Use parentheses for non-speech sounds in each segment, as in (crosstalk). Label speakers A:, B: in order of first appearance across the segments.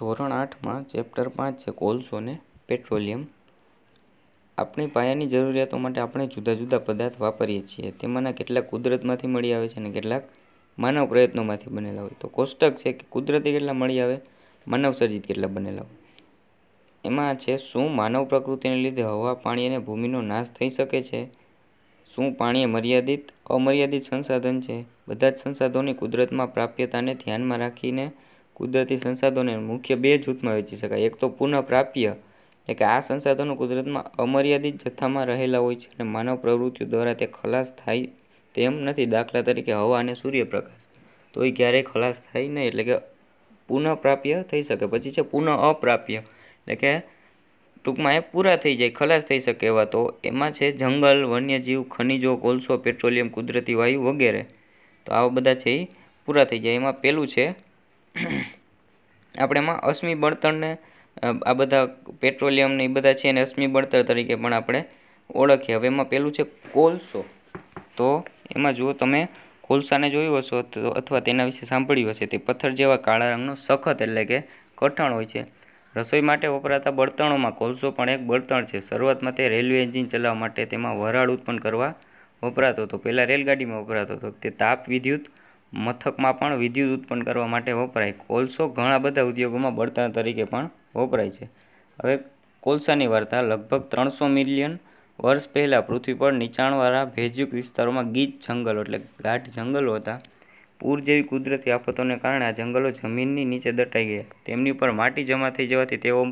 A: ધોરણ આઠમાં ચેપ્ટર પાંચ છે કોલસો અને પેટ્રોલિયમ આપણી પાયાની જરૂરિયાતો માટે આપણે જુદા જુદા પદાર્થ વાપરીએ છીએ તેમાંના કેટલાક કુદરતમાંથી મળી આવે છે અને કેટલાક માનવ પ્રયત્નોમાંથી બનેલા હોય તો કોષ્ટક છે કે કુદરતી કેટલા મળી આવે માનવસર્જિત કેટલા બનેલા હોય એમાં છે શું માનવ પ્રકૃતિને લીધે હવા પાણી અને ભૂમિનો નાશ થઈ શકે છે શું પાણી મર્યાદિત અમર્યાદિત સંસાધન છે બધા જ સંસાધનોની કુદરતમાં પ્રાપ્યતાને ધ્યાનમાં રાખીને કુદરતી સંસાધનોને મુખ્ય બે જૂથમાં વેચી શકાય એક તો પુનઃપ્રાપ્ય એટલે કે આ સંસાધનો કુદરતમાં અમર્યાદિત જથ્થામાં રહેલા હોય છે અને માનવ પ્રવૃત્તિઓ દ્વારા તે ખલાસ થાય તેમ નથી દાખલા તરીકે હવા અને સૂર્યપ્રકાશ તો એ ક્યારેય ખલાસ થાય નહીં એટલે કે પુનઃપ્રાપ્ય થઈ શકે પછી છે પુનઃ અપ્રાપ્ય એટલે કે ટૂંકમાં એ પૂરા થઈ જાય ખલાસ થઈ શકે એવા તો એમાં છે જંગલ વન્યજીવ ખનિજો કોલસો પેટ્રોલિયમ કુદરતી વાયુ વગેરે તો આવા બધા છે એ પૂરા થઈ જાય એમાં પેલું છે આપણે એમાં અશ્મિ બળતણને આ બધા પેટ્રોલિયમ ને એ બધા છે એને અશ્મિ બળતણ તરીકે પણ આપણે ઓળખીએ હવે એમાં પેલું છે કોલસો તો એમાં જો તમે કોલસાને જોયું હશો અથવા તેના વિશે સાંભળ્યું હશે તે પથ્થર જેવા કાળા રંગનો સખત એટલે કે કઠણ હોય છે રસોઈ માટે વપરાતા બળતણોમાં કોલસો પણ એક બળતણ છે શરૂઆતમાં તે રેલવે એન્જિન ચલાવવા માટે તેમાં વરાળ ઉત્પન્ન કરવા વપરાતો હતો પહેલાં રેલગાડીમાં વપરાતો હતો તે તાપ વિદ્યુત મથકમાં પણ વિદ્યુત ઉત્પન્ન કરવા માટે વપરાય કોલસો ઘણા બધા ઉદ્યોગોમાં બળતણ તરીકે પણ વપરાય છે હવે કોલસાની વાર્તા લગભગ ત્રણસો મિલિયન વર્ષ પહેલાં પૃથ્વી પર નીચાણવાળા ભેજયુક્ત વિસ્તારોમાં ગીચ જંગલો એટલે ગાઢ જંગલો હતા પૂર જેવી કુદરતી આફતોને કારણે આ જંગલો જમીનની નીચે દટાઈ ગયા તેમની ઉપર માટી જમા થઈ જવાથી તેઓ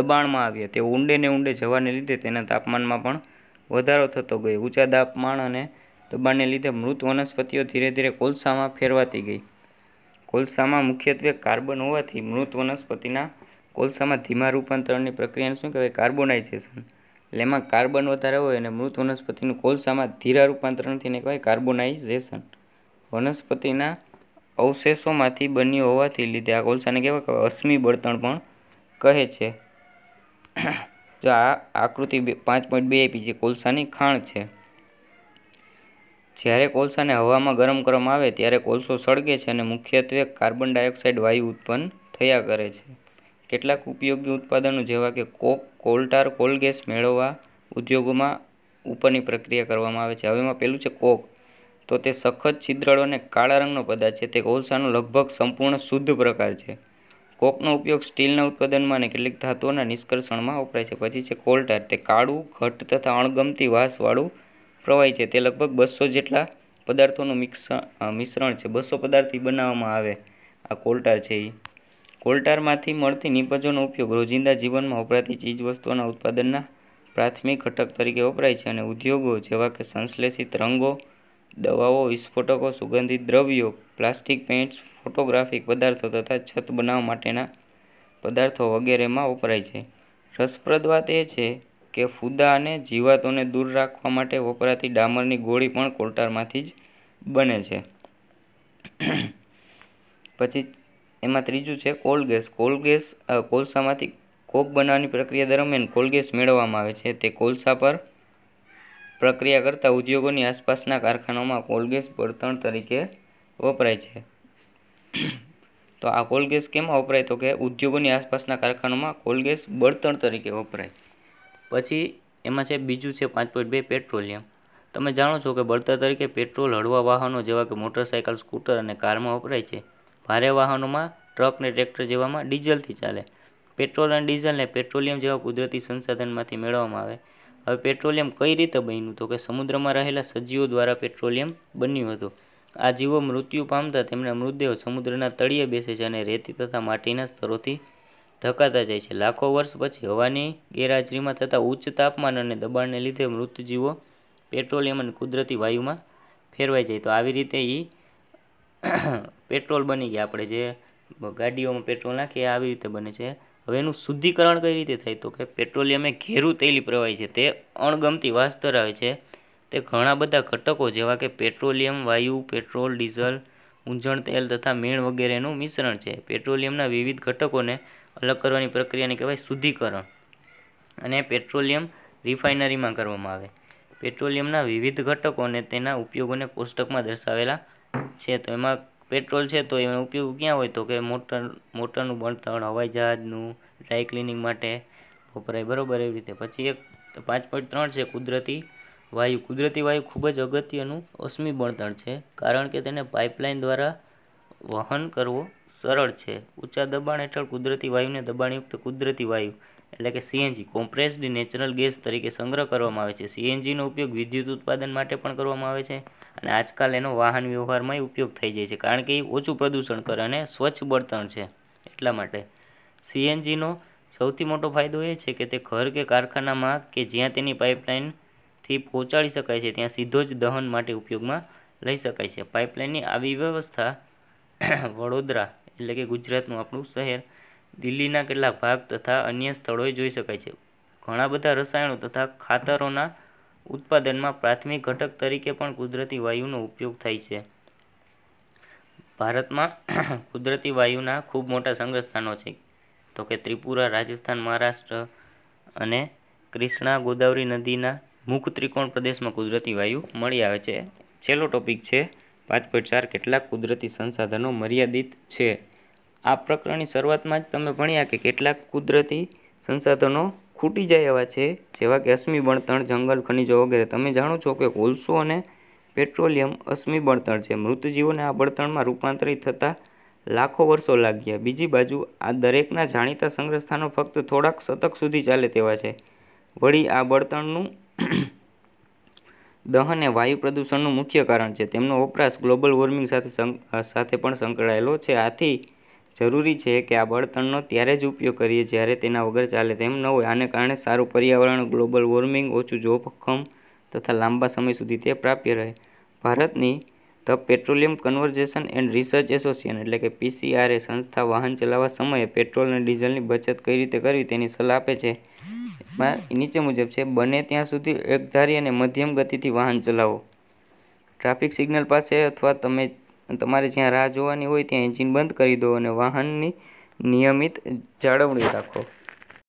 A: દબાણમાં આવ્યા તેઓ ઊંડે ને ઊંડે જવાને લીધે તેના તાપમાનમાં પણ વધારો થતો ગયો ઊંચા તાપમાન અને દબાણને લીધે મૃત વનસ્પતિઓ ધીરે ધીરે કોલસામાં ફેરવાતી ગઈ કોલસામાં મુખ્યત્વે કાર્બન હોવાથી મૃત વનસ્પતિના કોલસામાં ધીમા રૂપાંતરણની પ્રક્રિયાને શું કહેવાય કાર્બોનાઇઝેશન એટલે એમાં કાર્બન વધારે હોય અને મૃત વનસ્પતિનું કોલસામાં ધીરા રૂપાંતરણથી ને કહેવાય કાર્બોનાઇઝેશન વનસ્પતિના અવશેષોમાંથી બન્યું હોવાથી લીધે આ કોલસાને કહેવાય અશ્મિ બળતણ પણ કહે છે જો આ આકૃતિ પાંચ પોઈન્ટ બે આપી છે કોલસાની ખાણ છે જ્યારે કોલસાને હવામાં ગરમ કરવામાં આવે ત્યારે કોલસો સળગે છે અને મુખ્યત્વે કાર્બન ડાયોક્સાઇડ વાયુ ઉત્પન્ન થયા કરે છે કેટલાક ઉપયોગી ઉત્પાદનો જેવા કે કોક કોલટાર કોલગેસ મેળવવા ઉદ્યોગોમાં ઉપરની પ્રક્રિયા કરવામાં આવે છે હવે એમાં પહેલું છે કોક તો તે સખત છિદ્રળો અને કાળા રંગનો પદાર્થ છે તે કોલસાનો લગભગ સંપૂર્ણ શુદ્ધ પ્રકાર છે કોકનો ઉપયોગ સ્ટીલના ઉત્પાદનમાં અને કેટલીક ધાતુઓના નિષ્કર્ષણમાં વપરાય છે પછી છે કોલટાર તે કાળું ઘટ્ટ તથા અણગમતી વાસવાળું પ્રવાહી છે તે લગભગ બસો જેટલા પદાર્થોનું મિક્ષણ મિશ્રણ છે બસો પદાર્થથી બનાવવામાં આવે આ કોલ્ટાર છે એ કોલ્ટારમાંથી મળતી નિપજોનો ઉપયોગ રોજિંદા જીવનમાં વપરાતી ચીજવસ્તુઓના ઉત્પાદનના પ્રાથમિક ઘટક તરીકે વપરાય છે અને ઉદ્યોગો જેવા કે સંશ્લેષિત રંગો દવાઓ વિસ્ફોટકો સુગંધિત દ્રવ્યો પ્લાસ્ટિક પેઇન્ટ્સ ફોટોગ્રાફિક પદાર્થો તથા છત બનાવવા માટેના પદાર્થો વગેરેમાં વપરાય છે રસપ્રદ વાત એ છે કે ફૂદા અને જીવાતોને દૂર રાખવા માટે વપરાતી ડામરની ગોળી પણ કોલટારમાંથી જ બને છે પછી એમાં ત્રીજું છે કોલગેસ કોલગેસ કોલસામાંથી કોક બનાવવાની પ્રક્રિયા દરમિયાન કોલગેસ મેળવવામાં આવે છે તે કોલસા પર પ્રક્રિયા કરતા ઉદ્યોગોની આસપાસના કારખાનાઓમાં કોલગેસ બળતણ તરીકે વપરાય છે તો આ કોલગેસ કેમ વપરાય તો કે ઉદ્યોગોની આસપાસના કારખાનામાં કોલગેસ બળતણ તરીકે વપરાય પછી એમાં છે બીજું છે પાંચ પોઈન્ટ બે પેટ્રોલિયમ તમે જાણો છો કે બળતર તરીકે પેટ્રોલ હળવા વાહનો જેવા કે મોટરસાઇકલ સ્કૂટર અને કારમાં વપરાય છે ભારે વાહનોમાં ટ્રક અને ટ્રેક્ટર જેવામાં ડીઝલથી ચાલે પેટ્રોલ અને ડીઝલને પેટ્રોલિયમ જેવા કુદરતી સંસાધનમાંથી મેળવવામાં આવે હવે પેટ્રોલિયમ કઈ રીતે બન્યું તો કે સમુદ્રમાં રહેલા સજીવો દ્વારા પેટ્રોલિયમ બન્યું હતું આ જીવો મૃત્યુ પામતા તેમના મૃતદેહો સમુદ્રના તળિયે બેસે છે અને રેતી તથા માટીના સ્તરોથી ઢકાતા જાય છે લાખો વર્ષ પછી હવાની ગેરહાજરીમાં થતા ઉચ્ચ તાપમાન અને દબાણને લીધે મૃતજીવો પેટ્રોલિયમ અને કુદરતી વાયુમાં ફેરવાઈ જાય તો આવી રીતે એ (coughs) પેટ્રોલ બની ગયા આપણે જે ગાડીઓમાં પેટ્રોલ નાખીએ આવી રીતે બને છે હવે એનું શુદ્ધિકરણ કઈ રીતે થાય તો કે પેટ્રોલિયમે ઘેરું તેલી પ્રવાહી છે તે અણગમતી વાસ ધરાવે છે તે ઘણા બધા ઘટકો જેવા કે પેટ્રોલિયમ વાયુ પેટ્રોલ ડીઝલ ઊંઝણ તેલ તથા મીણ વગેરેનું મિશ્રણ છે પેટ્રોલિયમના વિવિધ ઘટકોને અલગ કરવાની પ્રક્રિયાને કહેવાય શુદ્ધિકરણ અને પેટ્રોલિયમ રિફાઇનરીમાં કરવામાં આવે પેટ્રોલિયમના વિવિધ ઘટકો અને તેના ઉપયોગોને કોષ્ટકમાં દર્શાવેલા છે તો એમાં પેટ્રોલ છે તો એનો ઉપયોગ ક્યાં હોય તો કે મોટર મોટરનું બળતણ હવાઈ જહાજનું ડ્રાય ક્લિનિંગ માટે વપરાય બરાબર એવી રીતે પછી એક પાંચ પોઈન્ટ ત્રણ છે કુદરતી વાયુ કુદરતી વાયુ ખૂબ જ અગત્યનું અશ્મિ બળતણ છે કારણ કે તેને પાઇપલાઇન દ્વારા વહન કરવો સરળ છે ઊંચા દબાણ હેઠળ કુદરતી વાયુને દબાણયુક્ત કુદરતી વાયુ એટલે કે સીએનજી કોમ્પ્રેસ્ડ નેચરલ ગેસ તરીકે સંગ્રહ કરવામાં આવે છે સીએનજીનો ઉપયોગ વિદ્યુત ઉત્પાદન માટે પણ કરવામાં આવે છે અને આજકાલ એનો વાહન વ્યવહારમાં ઉપયોગ થઈ જાય છે કારણ કે એ ઓછું પ્રદૂષણ કરે અને સ્વચ્છ બળતણ છે એટલા માટે સીએનજીનો સૌથી મોટો ફાયદો એ છે કે તે ઘર કે કારખાનામાં કે જ્યાં તેની પાઇપલાઇનથી પહોંચાડી શકાય છે ત્યાં સીધો જ દહન માટે ઉપયોગમાં લઈ શકાય છે પાઇપલાઇનની આવી વ્યવસ્થા (coughs) વડોદરા એટલે કે ગુજરાતનું આપણું શહેર દિલ્હીના કેટલાક ભાગ તથા અન્ય સ્થળોએ જોઈ શકાય છે ઘણા બધા રસાયણો તથા ખાતરોના ઉત્પાદનમાં પ્રાથમિક ઘટક તરીકે પણ કુદરતી વાયુનો ઉપયોગ થાય છે ભારતમાં (coughs) કુદરતી વાયુના ખૂબ મોટા સંગ્રહસ્થાનો છે તો કે ત્રિપુરા રાજસ્થાન મહારાષ્ટ્ર અને કૃષ્ણા ગોદાવરી નદીના મુખ ત્રિકોણ પ્રદેશમાં કુદરતી વાયુ મળી આવે છે છેલ્લો ટોપિક છે પાંચ પોઈન્ટ ચાર કેટલાક કુદરતી સંસાધનો મર્યાદિત છે આ પ્રકરણની શરૂઆતમાં જ તમે ભણ્યા કે કેટલાક કુદરતી સંસાધનો ખૂટી જાય એવા છે જેવા કે અશ્મિ બળતણ જંગલ ખનિજો વગેરે તમે જાણો છો કે કોલસો અને પેટ્રોલિયમ અશ્મિ બળતણ છે મૃતજીવોને આ બળતણમાં રૂપાંતરિત થતાં લાખો વર્ષો લાગ્યા બીજી બાજુ આ દરેકના જાણીતા સંગ્રહસ્થાનો ફક્ત થોડાક શતક સુધી ચાલે તેવા છે વળી આ બળતણનું દહન એ વાયુ પ્રદૂષણનું મુખ્ય કારણ છે તેમનો વપરાશ ગ્લોબલ વોર્મિંગ સાથે સાથે પણ સંકળાયેલો છે આથી જરૂરી છે કે આ બળતણનો ત્યારે જ ઉપયોગ કરીએ જ્યારે તેના વગર ચાલે તેમ ન હોય આને કારણે સારું પર્યાવરણ ગ્લોબલ વોર્મિંગ ઓછું જોખમ તથા લાંબા સમય સુધી તે પ્રાપ્ય રહે ભારતની the petroleum conservation and research association એટલે કે પીસીઆરએ સંસ્થા વાહન ચલાવવા સમયે પેટ્રોલ અને ડીઝલની બચત કઈ રીતે કરવી તેની સલાહ આપે છે માં નીચે મુજબ છે બને ત્યાં સુધી એકધારી અને મધ્યમ ગતિથી વાહન ચલાવો ટ્રાફિક સિગ્નલ પાસે અથવા તમે તમારે જ્યાં રાહ જોવાની હોય ત્યાં એન્જિન બંધ કરી દો અને વાહનની નિયમિત જાળવણી રાખો